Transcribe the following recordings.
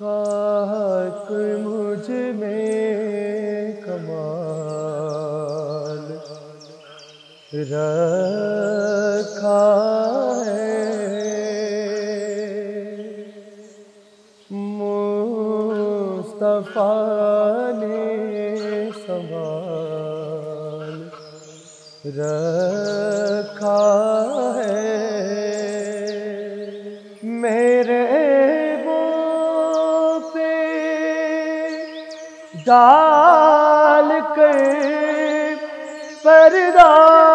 مجھ ہے مصطفیٰ نے سوال رکھا சரிதான்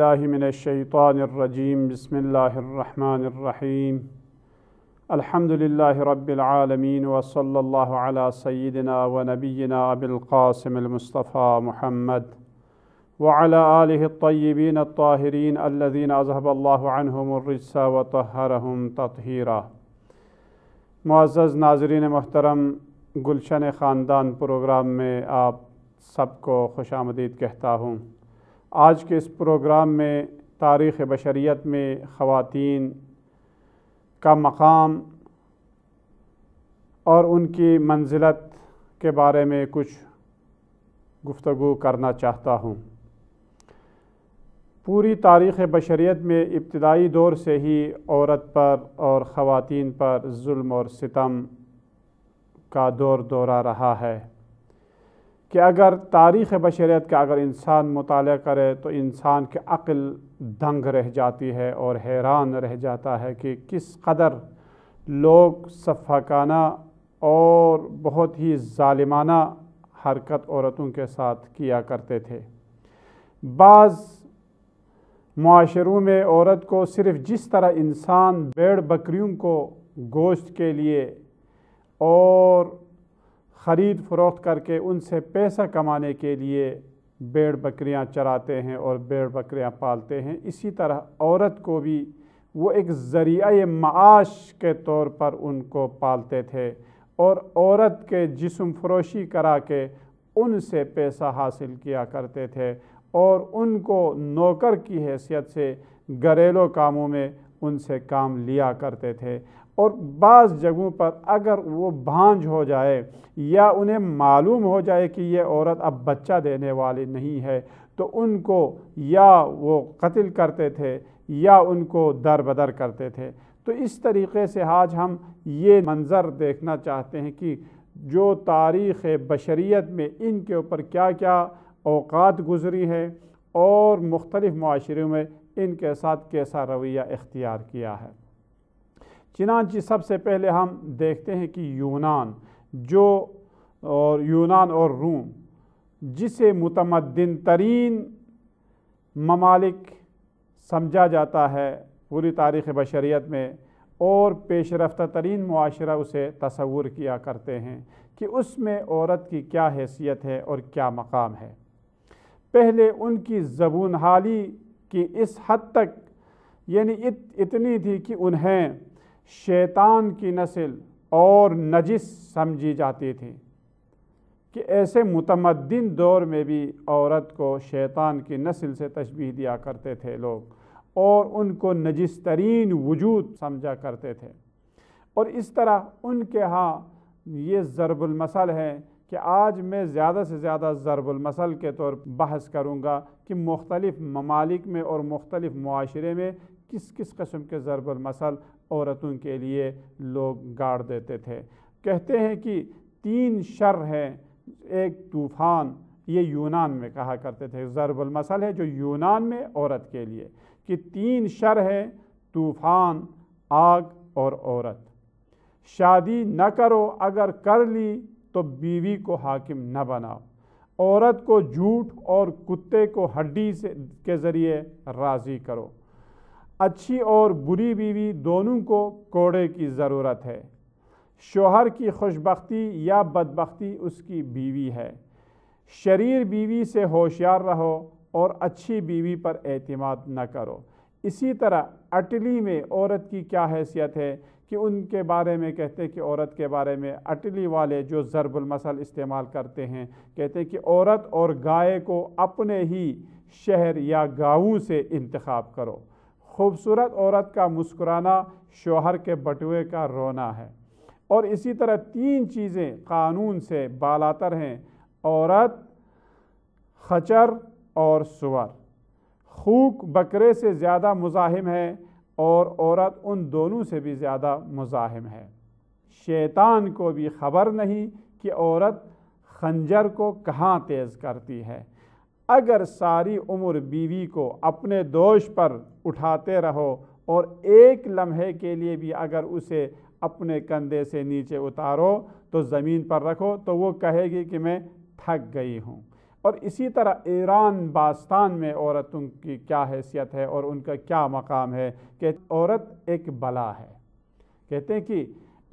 من الَّی طرجیم بسم اللہ الرحمن الرحیم الحمد للّہ رب العلمین و صلی اللہ علیہ سعید نا وَ نبی نا بالقاصم المصطفیٰ محمد وََ علیہ طبین طاہرین الدین اضہب اللّہرس وَََََََطرم تہيرہ معزز ناظرین محترم گلشن خاندان پروگرام میں آپ سب کو خوش آمدید کہتا ہوں آج کے اس پروگرام میں تاریخ بشریت میں خواتین کا مقام اور ان کی منزلت کے بارے میں کچھ گفتگو کرنا چاہتا ہوں پوری تاریخ بشریت میں ابتدائی دور سے ہی عورت پر اور خواتین پر ظلم اور ستم کا دور دورہ رہا ہے کہ اگر تاریخ بشریت کا اگر انسان مطالعہ کرے تو انسان کے عقل دنگ رہ جاتی ہے اور حیران رہ جاتا ہے کہ کس قدر لوگ صفحکانہ اور بہت ہی ظالمانہ حرکت عورتوں کے ساتھ کیا کرتے تھے بعض معاشروں میں عورت کو صرف جس طرح انسان بیڑ بکریوں کو گوشت کے لیے اور خرید فروخت کر کے ان سے پیسہ کمانے کے لیے بیڑ بکریاں چراتے ہیں اور بیڑ بکریاں پالتے ہیں اسی طرح عورت کو بھی وہ ایک ذریعہ معاش کے طور پر ان کو پالتے تھے اور عورت کے جسم فروشی کرا کے ان سے پیسہ حاصل کیا کرتے تھے اور ان کو نوکر کی حیثیت سے گھریلو کاموں میں ان سے کام لیا کرتے تھے اور بعض جگہوں پر اگر وہ بھانج ہو جائے یا انہیں معلوم ہو جائے کہ یہ عورت اب بچہ دینے والی نہیں ہے تو ان کو یا وہ قتل کرتے تھے یا ان کو در بدر کرتے تھے تو اس طریقے سے آج ہم یہ منظر دیکھنا چاہتے ہیں کہ جو تاریخ بشریت میں ان کے اوپر کیا کیا اوقات گزری ہے اور مختلف معاشروں میں ان کے ساتھ کیسا رویہ اختیار کیا ہے چنانچہ سب سے پہلے ہم دیکھتے ہیں کہ یونان جو اور یونان اور روم جسے متمدن ترین ممالک سمجھا جاتا ہے پوری تاریخ بشریت میں اور پیش رفتہ ترین معاشرہ اسے تصور کیا کرتے ہیں کہ اس میں عورت کی کیا حیثیت ہے اور کیا مقام ہے پہلے ان کی زبون حالی کی اس حد تک یعنی اتنی تھی کہ انہیں شیطان کی نسل اور نجس سمجھی جاتی تھی کہ ایسے متمدن دور میں بھی عورت کو شیطان کی نسل سے تشبیح دیا کرتے تھے لوگ اور ان کو نجس ترین وجود سمجھا کرتے تھے اور اس طرح ان کے ہاں یہ ضرب المثل ہے کہ آج میں زیادہ سے زیادہ ضرب المثل کے طور بحث کروں گا کہ مختلف ممالک میں اور مختلف معاشرے میں کس کس قسم کے ضرب المثل عورتوں کے لیے لوگ گاڑ دیتے تھے کہتے ہیں کہ تین شر ہیں ایک طوفان یہ یونان میں کہا کرتے تھے ضرب المثل ہے جو یونان میں عورت کے لیے کہ تین شر ہے طوفان آگ اور عورت شادی نہ کرو اگر کر لی تو بیوی کو حاکم نہ بناؤ عورت کو جھوٹ اور کتے کو ہڈی سے کے ذریعے راضی کرو اچھی اور بری بیوی دونوں کو کوڑے کی ضرورت ہے شوہر کی خوشبختی یا بدبختی اس کی بیوی ہے شریر بیوی سے ہوشیار رہو اور اچھی بیوی پر اعتماد نہ کرو اسی طرح اٹلی میں عورت کی کیا حیثیت ہے کہ ان کے بارے میں کہتے ہیں کہ عورت کے بارے میں اٹلی والے جو ضرب المثل استعمال کرتے ہیں کہتے کہ عورت اور گائے کو اپنے ہی شہر یا گاؤں سے انتخاب کرو خوبصورت عورت کا مسکرانا شوہر کے بٹوے کا رونا ہے اور اسی طرح تین چیزیں قانون سے بالاتر ہیں عورت خچر اور سور خوک بکرے سے زیادہ مزاحم ہے اور عورت ان دونوں سے بھی زیادہ مزاحم ہے شیطان کو بھی خبر نہیں کہ عورت خنجر کو کہاں تیز کرتی ہے اگر ساری عمر بیوی کو اپنے دوش پر اٹھاتے رہو اور ایک لمحے کے لیے بھی اگر اسے اپنے کندھے سے نیچے اتارو تو زمین پر رکھو تو وہ کہے گی کہ میں تھک گئی ہوں اور اسی طرح ایران باستان میں عورتوں کی کیا حیثیت ہے اور ان کا کیا مقام ہے کہ عورت ایک بلا ہے کہتے ہیں کہ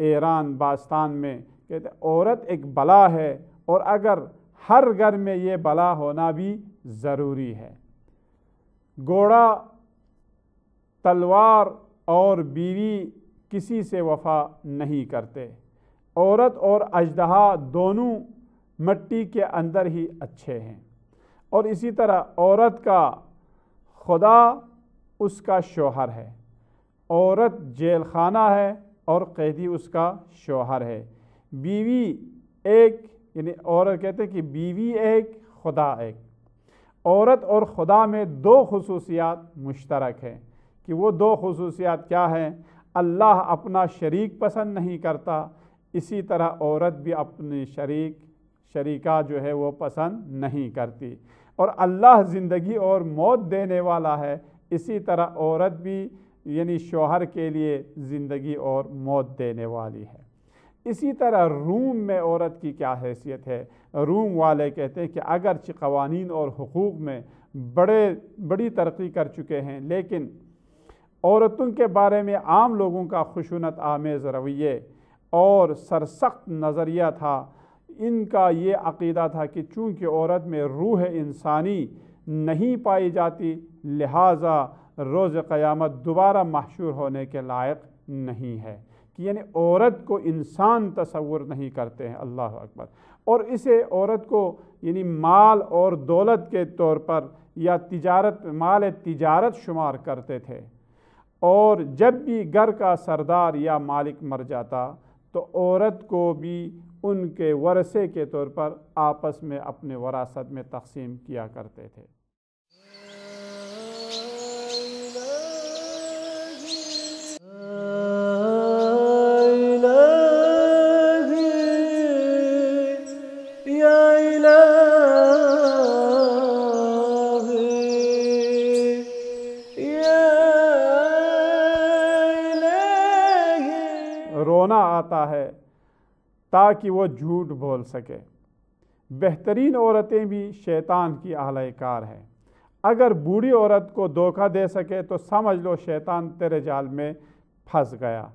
ایران باستان میں کہتے عورت ایک بلا ہے اور اگر ہر گھر میں یہ بلا ہونا بھی ضروری ہے گوڑا تلوار اور بیوی کسی سے وفا نہیں کرتے عورت اور اجدہا دونوں مٹی کے اندر ہی اچھے ہیں اور اسی طرح عورت کا خدا اس کا شوہر ہے عورت جیل خانہ ہے اور قیدی اس کا شوہر ہے بیوی ایک یعنی عورت کہتے ہیں کہ بیوی ایک خدا ایک عورت اور خدا میں دو خصوصیات مشترک ہیں کہ وہ دو خصوصیات کیا ہیں اللہ اپنا شریک پسند نہیں کرتا اسی طرح عورت بھی اپنی شریک شریکہ جو ہے وہ پسند نہیں کرتی اور اللہ زندگی اور موت دینے والا ہے اسی طرح عورت بھی یعنی شوہر کے لیے زندگی اور موت دینے والی ہے اسی طرح روم میں عورت کی کیا حیثیت ہے روم والے کہتے ہیں کہ اگرچہ قوانین اور حقوق میں بڑے بڑی ترقی کر چکے ہیں لیکن عورتوں کے بارے میں عام لوگوں کا خشونت آمیز رویے اور سرسخت نظریہ تھا ان کا یہ عقیدہ تھا کہ چونکہ عورت میں روح انسانی نہیں پائی جاتی لہٰذا روز قیامت دوبارہ محشور ہونے کے لائق نہیں ہے کہ یعنی عورت کو انسان تصور نہیں کرتے ہیں اللہ اکبر اور اسے عورت کو یعنی مال اور دولت کے طور پر یا تجارت مال تجارت شمار کرتے تھے اور جب بھی گھر کا سردار یا مالک مر جاتا تو عورت کو بھی ان کے ورثے کے طور پر آپس میں اپنے وراثت میں تقسیم کیا کرتے تھے آتا ہے تاکہ وہ جھوٹ بول سکے بہترین عورتیں بھی شیطان کی اہل کار ہیں اگر بوڑھی عورت کو دھوکہ دے سکے تو سمجھ لو شیطان تیرے جال میں پھنس گیا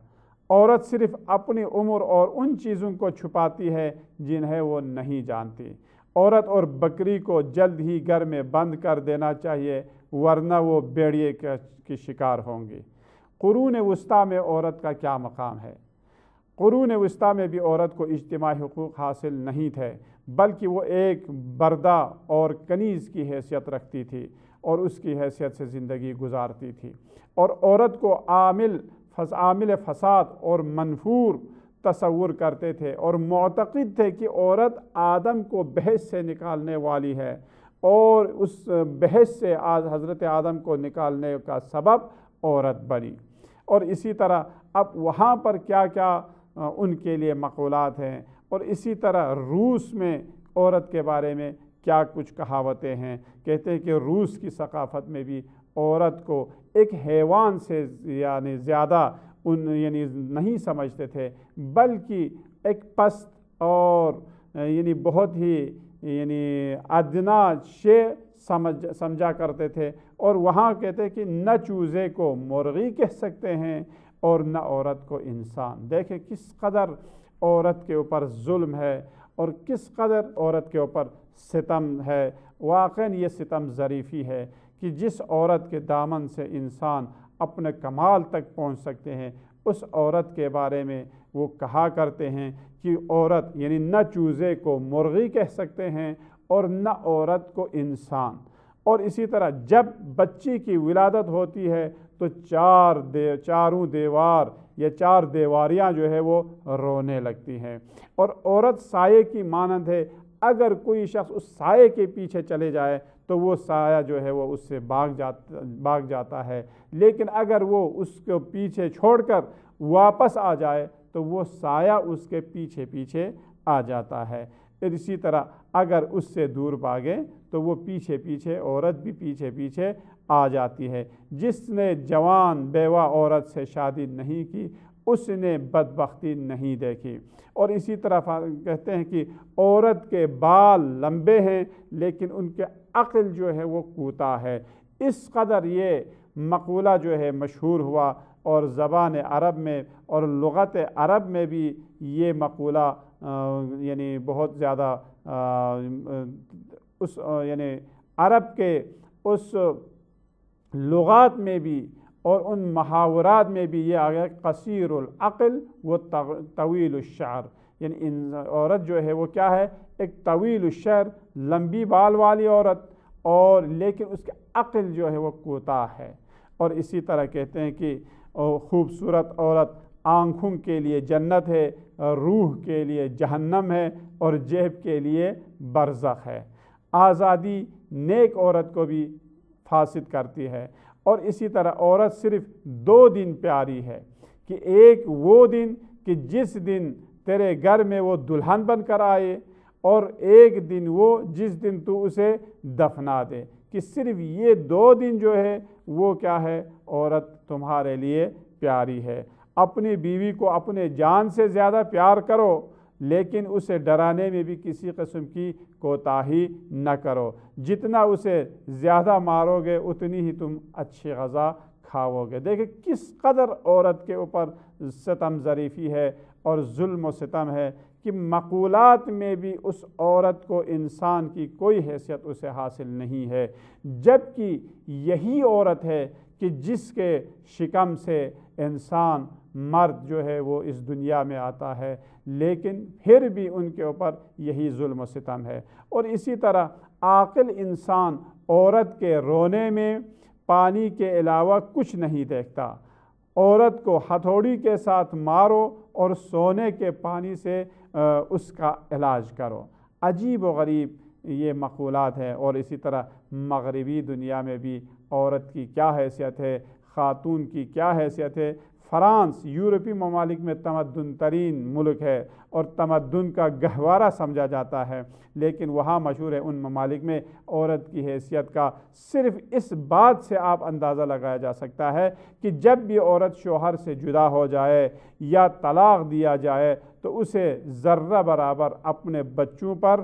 عورت صرف اپنی عمر اور ان چیزوں کو چھپاتی ہے جنہیں وہ نہیں جانتی عورت اور بکری کو جلد ہی گھر میں بند کر دینا چاہیے ورنہ وہ بیڑیے کی شکار ہوں گی قرون وسطیٰ میں عورت کا کیا مقام ہے قرون وسطیٰ میں بھی عورت کو اجتماعی حقوق حاصل نہیں تھے بلکہ وہ ایک بردہ اور کنیز کی حیثیت رکھتی تھی اور اس کی حیثیت سے زندگی گزارتی تھی اور عورت کو عامل عامل فساد اور منفور تصور کرتے تھے اور معتقد تھے کہ عورت آدم کو بحث سے نکالنے والی ہے اور اس بحث سے آج حضرت آدم کو نکالنے کا سبب عورت بنی اور اسی طرح اب وہاں پر کیا کیا ان کے لیے مقولات ہیں اور اسی طرح روس میں عورت کے بارے میں کیا کچھ کہاوتیں ہیں کہتے ہیں کہ روس کی ثقافت میں بھی عورت کو ایک حیوان سے یعنی زیادہ ان یعنی نہیں سمجھتے تھے بلکہ ایک پست اور یعنی بہت ہی یعنی ادنا شے سمجھ سمجھا کرتے تھے اور وہاں کہتے ہیں کہ نچوزے کو مرغی کہہ سکتے ہیں اور نہ عورت کو انسان دیکھیں کس قدر عورت کے اوپر ظلم ہے اور کس قدر عورت کے اوپر ستم ہے واقع یہ ستم ظریفی ہے کہ جس عورت کے دامن سے انسان اپنے کمال تک پہنچ سکتے ہیں اس عورت کے بارے میں وہ کہا کرتے ہیں کہ عورت یعنی نہ چوزے کو مرغی کہہ سکتے ہیں اور نہ عورت کو انسان اور اسی طرح جب بچی کی ولادت ہوتی ہے تو چار دیو چاروں دیوار یا چار دیواریاں جو ہے وہ رونے لگتی ہیں اور عورت سائے کی مانند ہے اگر کوئی شخص اس سائے کے پیچھے چلے جائے تو وہ سایہ جو ہے وہ اس سے بھاگ جاتا بھاگ جاتا ہے لیکن اگر وہ اس کو پیچھے چھوڑ کر واپس آ جائے تو وہ سایہ اس کے پیچھے پیچھے آ جاتا ہے پھر اسی طرح اگر اس سے دور پاگے تو وہ پیچھے پیچھے عورت بھی پیچھے پیچھے آ جاتی ہے جس نے جوان بیوہ عورت سے شادی نہیں کی اس نے بدبختی نہیں دیکھی اور اسی طرح کہتے ہیں کہ عورت کے بال لمبے ہیں لیکن ان کے عقل جو ہے وہ کوتا ہے اس قدر یہ مقولہ جو ہے مشہور ہوا اور زبان عرب میں اور لغت عرب میں بھی یہ مقولہ یعنی بہت زیادہ اس یعنی عرب کے اس لغات میں بھی اور ان محاورات میں بھی یہ آ گیا العقل و طویل الشعر یعنی ان عورت جو ہے وہ کیا ہے ایک طویل الشعر لمبی بال والی عورت اور لیکن اس کے عقل جو ہے وہ کوتا ہے اور اسی طرح کہتے ہیں کہ خوبصورت عورت آنکھوں کے لیے جنت ہے روح کے لیے جہنم ہے اور جہب کے لیے برزخ ہے آزادی نیک عورت کو بھی فاسد کرتی ہے اور اسی طرح عورت صرف دو دن پیاری ہے کہ ایک وہ دن کہ جس دن تیرے گھر میں وہ دلہن بن کر آئے اور ایک دن وہ جس دن تو اسے دفنا دے کہ صرف یہ دو دن جو ہے وہ کیا ہے عورت تمہارے لیے پیاری ہے اپنی بیوی کو اپنے جان سے زیادہ پیار کرو لیکن اسے ڈرانے میں بھی کسی قسم کی کوتاہی نہ کرو جتنا اسے زیادہ مارو گے اتنی ہی تم اچھی غذا کھاؤ گے دیکھیں کس قدر عورت کے اوپر ستم ظریفی ہے اور ظلم و ستم ہے کہ مقولات میں بھی اس عورت کو انسان کی کوئی حیثیت اسے حاصل نہیں ہے جبکہ یہی عورت ہے کہ جس کے شکم سے انسان مرد جو ہے وہ اس دنیا میں آتا ہے لیکن پھر بھی ان کے اوپر یہی ظلم و ستم ہے اور اسی طرح عاقل انسان عورت کے رونے میں پانی کے علاوہ کچھ نہیں دیکھتا عورت کو ہتھوڑی کے ساتھ مارو اور سونے کے پانی سے اس کا علاج کرو عجیب و غریب یہ مقولات ہیں اور اسی طرح مغربی دنیا میں بھی عورت کی کیا حیثیت ہے خاتون کی کیا حیثیت ہے فرانس یورپی ممالک میں تمدن ترین ملک ہے اور تمدن کا گہوارہ سمجھا جاتا ہے لیکن وہاں مشہور ہے ان ممالک میں عورت کی حیثیت کا صرف اس بات سے آپ اندازہ لگایا جا سکتا ہے کہ جب بھی عورت شوہر سے جدا ہو جائے یا طلاق دیا جائے تو اسے ذرہ برابر اپنے بچوں پر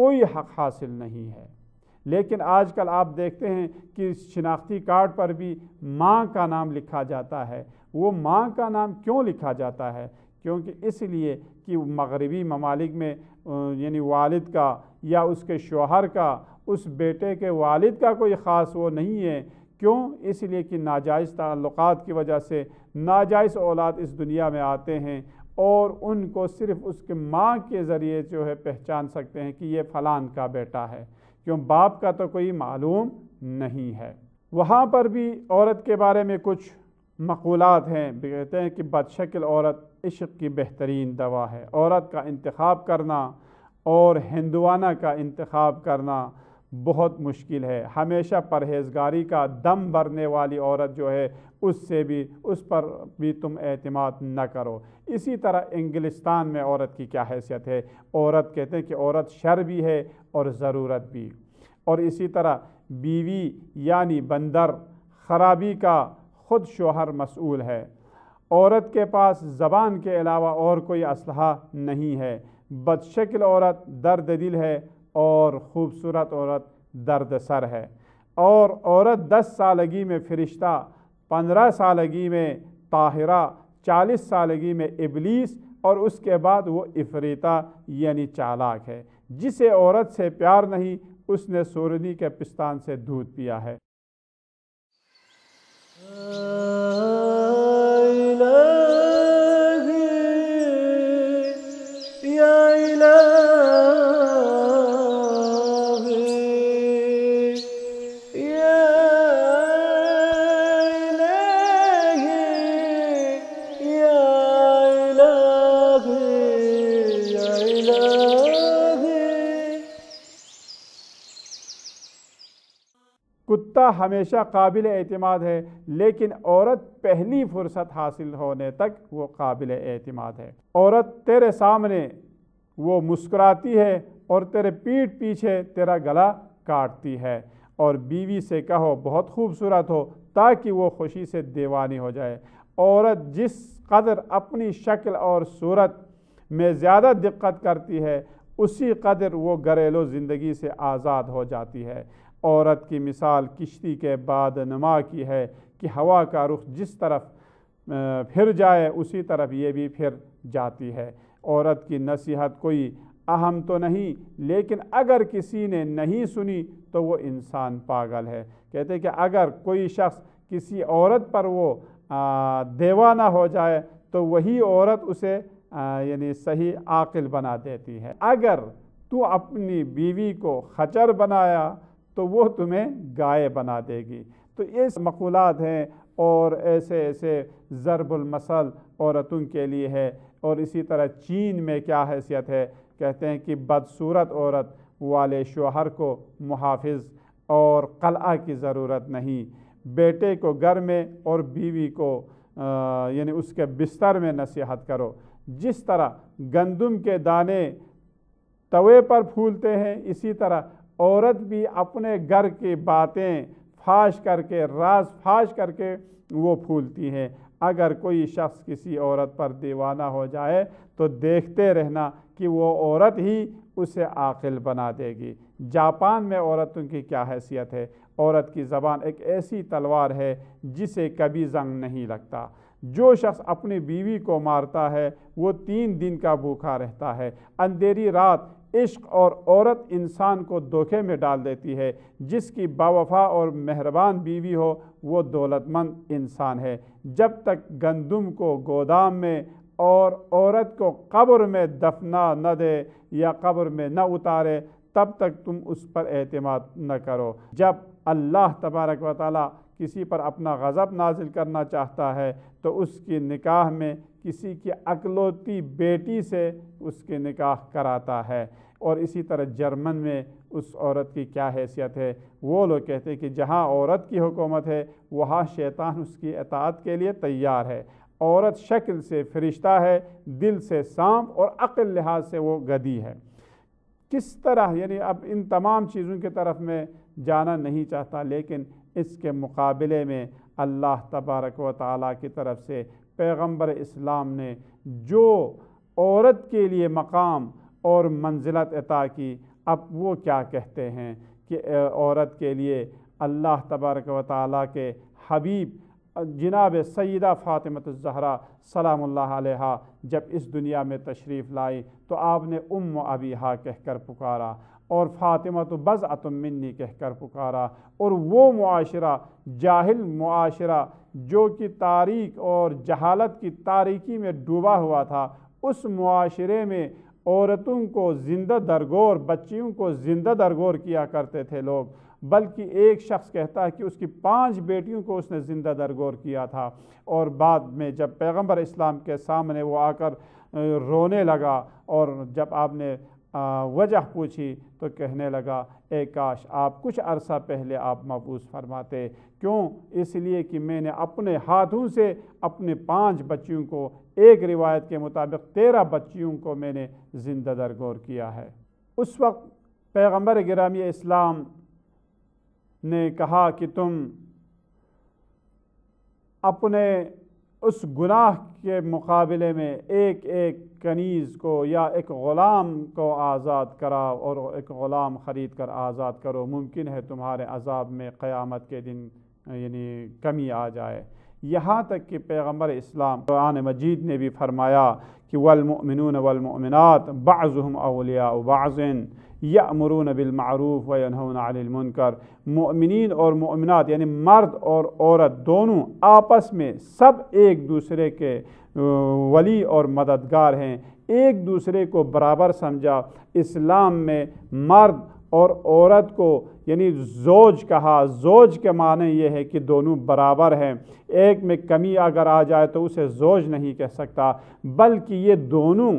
کوئی حق حاصل نہیں ہے لیکن آج کل آپ دیکھتے ہیں کہ شناختی کارڈ پر بھی ماں کا نام لکھا جاتا ہے وہ ماں کا نام کیوں لکھا جاتا ہے کیونکہ اس لیے کہ مغربی ممالک میں یعنی والد کا یا اس کے شوہر کا اس بیٹے کے والد کا کوئی خاص وہ نہیں ہے کیوں اس لیے کہ ناجائز تعلقات کی وجہ سے ناجائز اولاد اس دنیا میں آتے ہیں اور ان کو صرف اس کے ماں کے ذریعے جو ہے پہچان سکتے ہیں کہ یہ فلان کا بیٹا ہے کیوں باپ کا تو کوئی معلوم نہیں ہے وہاں پر بھی عورت کے بارے میں کچھ مقولات ہیں کہتے ہیں کہ بدشکل عورت عشق کی بہترین دوا ہے عورت کا انتخاب کرنا اور ہندوانہ کا انتخاب کرنا بہت مشکل ہے ہمیشہ پرہیزگاری کا دم بھرنے والی عورت جو ہے اس سے بھی اس پر بھی تم اعتماد نہ کرو اسی طرح انگلستان میں عورت کی کیا حیثیت ہے عورت کہتے ہیں کہ عورت شر بھی ہے اور ضرورت بھی اور اسی طرح بیوی یعنی بندر خرابی کا خود شوہر مسئول ہے عورت کے پاس زبان کے علاوہ اور کوئی اسلحہ نہیں ہے بدشکل عورت درد دل ہے اور خوبصورت عورت درد سر ہے اور عورت دس سالگی میں فرشتہ پندرہ سالگی میں طاہرہ چالیس سالگی میں ابلیس اور اس کے بعد وہ افریتا یعنی چالاک ہے جسے عورت سے پیار نہیں اس نے سورنی کے پستان سے دودھ پیا ہے Ya ilahi, ya ilahi. ہمیشہ قابل اعتماد ہے لیکن عورت پہلی فرصت حاصل ہونے تک وہ قابل اعتماد ہے عورت تیرے سامنے وہ مسکراتی ہے اور تیرے پیٹ پیچھے تیرا گلا کاٹتی ہے اور بیوی سے کہو بہت خوبصورت ہو تاکہ وہ خوشی سے دیوانی ہو جائے عورت جس قدر اپنی شکل اور صورت میں زیادہ دقت کرتی ہے اسی قدر وہ گھریلو زندگی سے آزاد ہو جاتی ہے عورت کی مثال کشتی کے بعد نما کی ہے کہ ہوا کا رخ جس طرف پھر جائے اسی طرف یہ بھی پھر جاتی ہے عورت کی نصیحت کوئی اہم تو نہیں لیکن اگر کسی نے نہیں سنی تو وہ انسان پاگل ہے کہتے کہ اگر کوئی شخص کسی عورت پر وہ دیوانہ ہو جائے تو وہی عورت اسے یعنی صحیح عاقل بنا دیتی ہے اگر تو اپنی بیوی کو خچر بنایا تو وہ تمہیں گائے بنا دے گی تو یہ مقولات ہیں اور ایسے ایسے ضرب المثل عورتوں کے لیے ہے اور اسی طرح چین میں کیا حیثیت ہے کہتے ہیں کہ بدصورت عورت والے شوہر کو محافظ اور قلعہ کی ضرورت نہیں بیٹے کو گھر میں اور بیوی کو یعنی اس کے بستر میں نصیحت کرو جس طرح گندم کے دانے توے پر پھولتے ہیں اسی طرح عورت بھی اپنے گھر کی باتیں فاش کر کے راز فاش کر کے وہ پھولتی ہیں اگر کوئی شخص کسی عورت پر دیوانہ ہو جائے تو دیکھتے رہنا کہ وہ عورت ہی اسے عاقل بنا دے گی جاپان میں عورتوں کی کیا حیثیت ہے عورت کی زبان ایک ایسی تلوار ہے جسے کبھی زنگ نہیں لگتا جو شخص اپنی بیوی کو مارتا ہے وہ تین دن کا بھوکھا رہتا ہے اندھیری رات عشق اور عورت انسان کو دھوکے میں ڈال دیتی ہے جس کی باوفا اور مہربان بیوی ہو وہ دولت مند انسان ہے جب تک گندم کو گودام میں اور عورت کو قبر میں دفنا نہ دے یا قبر میں نہ اتارے تب تک تم اس پر اعتماد نہ کرو جب اللہ تبارک و تعالی کسی پر اپنا غضب نازل کرنا چاہتا ہے تو اس کی نکاح میں کسی کی اکلوتی بیٹی سے اس کے نکاح کراتا ہے اور اسی طرح جرمن میں اس عورت کی کیا حیثیت ہے وہ لوگ کہتے ہیں کہ جہاں عورت کی حکومت ہے وہاں شیطان اس کی اطاعت کے لیے تیار ہے عورت شکل سے فرشتہ ہے دل سے سانپ اور عقل لحاظ سے وہ گدی ہے کس طرح یعنی اب ان تمام چیزوں کی طرف میں جانا نہیں چاہتا لیکن اس کے مقابلے میں اللہ تبارک و تعالیٰ کی طرف سے پیغمبر اسلام نے جو عورت کے لیے مقام اور منزلت عطا کی اب وہ کیا کہتے ہیں کہ عورت کے لیے اللہ تبارک و تعالیٰ کے حبیب جناب سیدہ فاطمۃ الزہرہ سلام اللہ علیہ جب اس دنیا میں تشریف لائی تو آپ نے ام و ابیہا کہہ کر پکارا اور فاطمہ تو بز منی کہہ کر پکارا اور وہ معاشرہ جاہل معاشرہ جو کہ تاریخ اور جہالت کی تاریکی میں ڈوبا ہوا تھا اس معاشرے میں عورتوں کو زندہ درگور بچیوں کو زندہ درگور کیا کرتے تھے لوگ بلکہ ایک شخص کہتا ہے کہ اس کی پانچ بیٹیوں کو اس نے زندہ درگور کیا تھا اور بعد میں جب پیغمبر اسلام کے سامنے وہ آ کر رونے لگا اور جب آپ نے وجہ پوچھی تو کہنے لگا اے کاش آپ کچھ عرصہ پہلے آپ محبوس فرماتے کیوں اس لیے کہ میں نے اپنے ہاتھوں سے اپنے پانچ بچیوں کو ایک روایت کے مطابق تیرہ بچیوں کو میں نے زندہ درگور کیا ہے اس وقت پیغمبر گرامی اسلام نے کہا کہ تم اپنے اس گناہ کے مقابلے میں ایک ایک کنیز کو یا ایک غلام کو آزاد کرا اور ایک غلام خرید کر آزاد کرو ممکن ہے تمہارے عذاب میں قیامت کے دن یعنی کمی آ جائے یہاں تک کہ پیغمبر اسلام قرآن مجید نے بھی فرمایا کہ والمؤمنون والمؤمنات بعضهم اولیاء بعض و ینہون عن المنکر مؤمنین اور مؤمنات یعنی مرد اور عورت دونوں آپس میں سب ایک دوسرے کے ولی اور مددگار ہیں ایک دوسرے کو برابر سمجھا اسلام میں مرد اور عورت کو یعنی زوج کہا زوج کے معنی یہ ہے کہ دونوں برابر ہیں ایک میں کمی اگر آ جائے تو اسے زوج نہیں کہہ سکتا بلکہ یہ دونوں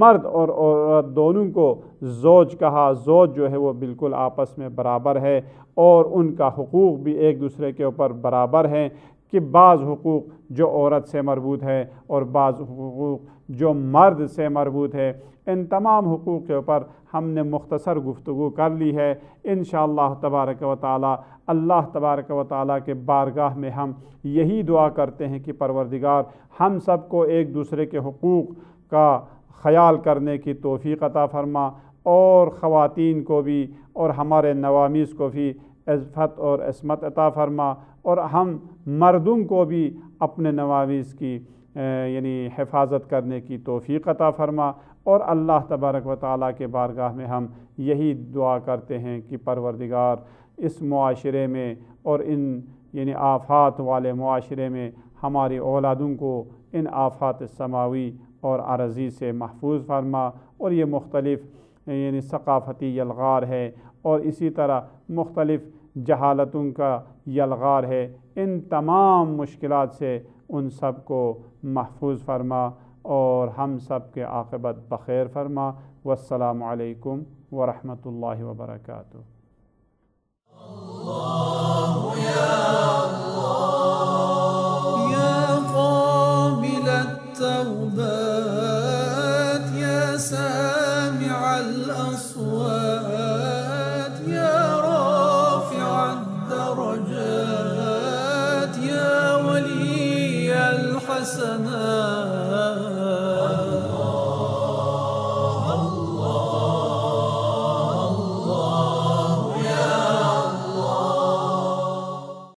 مرد اور عورت دونوں کو زوج کہا زوج جو ہے وہ بالکل آپس میں برابر ہے اور ان کا حقوق بھی ایک دوسرے کے اوپر برابر ہیں کہ بعض حقوق جو عورت سے مربوط ہے اور بعض حقوق جو مرد سے مربوط ہے ان تمام حقوق کے اوپر ہم نے مختصر گفتگو کر لی ہے انشاءاللہ تبارک و تعالی اللہ تبارک و تعالی کے بارگاہ میں ہم یہی دعا کرتے ہیں کہ پروردگار ہم سب کو ایک دوسرے کے حقوق کا خیال کرنے کی توفیق عطا فرما اور خواتین کو بھی اور ہمارے نوامیس کو بھی عزفت اور عصمت عطا فرما اور ہم مردوں کو بھی اپنے نوامیس کی یعنی حفاظت کرنے کی توفیق عطا فرما اور اللہ تبارک و تعالیٰ کے بارگاہ میں ہم یہی دعا کرتے ہیں کہ پروردگار اس معاشرے میں اور ان یعنی آفات والے معاشرے میں ہماری اولادوں کو ان آفات سماوی اور عرضی سے محفوظ فرما اور یہ مختلف یعنی ثقافتی یلغار ہے اور اسی طرح مختلف جہالتوں کا یلغار ہے ان تمام مشکلات سے ان سب کو محفوظ فرما اور ہم سب کے عاقبت بخیر فرما والسلام علیکم ورحمۃ اللہ وبرکاتہ